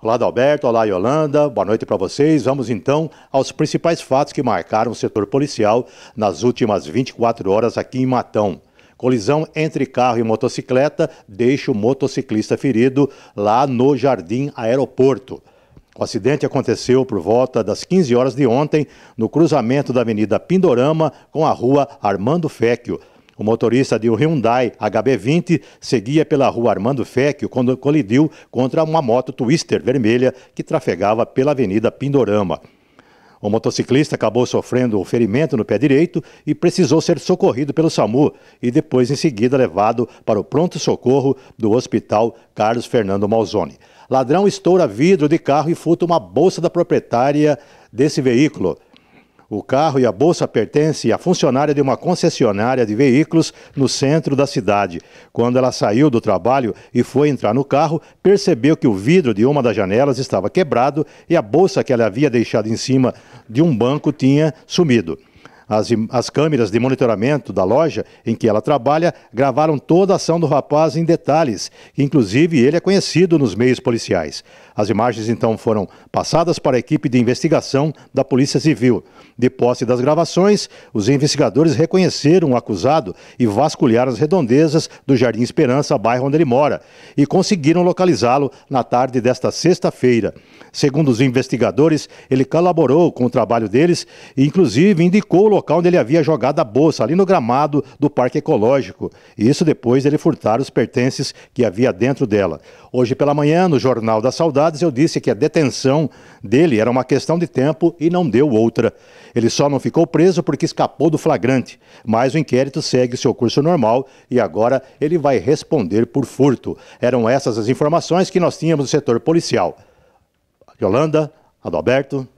Olá, Adalberto. Olá, Yolanda. Boa noite para vocês. Vamos então aos principais fatos que marcaram o setor policial nas últimas 24 horas aqui em Matão. Colisão entre carro e motocicleta deixa o motociclista ferido lá no Jardim Aeroporto. O acidente aconteceu por volta das 15 horas de ontem no cruzamento da Avenida Pindorama com a Rua Armando Fecchio, o motorista de um Hyundai HB20 seguia pela rua Armando Fecchio quando colidiu contra uma moto Twister vermelha que trafegava pela avenida Pindorama. O motociclista acabou sofrendo um ferimento no pé direito e precisou ser socorrido pelo SAMU e depois em seguida levado para o pronto-socorro do Hospital Carlos Fernando Malzone. Ladrão estoura vidro de carro e furta uma bolsa da proprietária desse veículo. O carro e a bolsa pertencem à funcionária de uma concessionária de veículos no centro da cidade. Quando ela saiu do trabalho e foi entrar no carro, percebeu que o vidro de uma das janelas estava quebrado e a bolsa que ela havia deixado em cima de um banco tinha sumido. As, as, câmeras de monitoramento da loja em que ela trabalha gravaram toda a ação do rapaz em detalhes, inclusive ele é conhecido nos meios policiais. As imagens então foram passadas para a equipe de investigação da Polícia Civil. De posse das gravações, os investigadores reconheceram o acusado e vasculharam as redondezas do Jardim Esperança, bairro onde ele mora, e conseguiram localizá-lo na tarde desta sexta-feira. Segundo os investigadores, ele colaborou com o trabalho deles e, inclusive, indicou o local onde ele havia jogado a bolsa, ali no gramado do Parque Ecológico. Isso depois ele furtar os pertences que havia dentro dela. Hoje pela manhã, no Jornal da Saudade, eu disse que a detenção dele era uma questão de tempo e não deu outra. Ele só não ficou preso porque escapou do flagrante, mas o inquérito segue seu curso normal e agora ele vai responder por furto. Eram essas as informações que nós tínhamos do setor policial. Yolanda, Adalberto.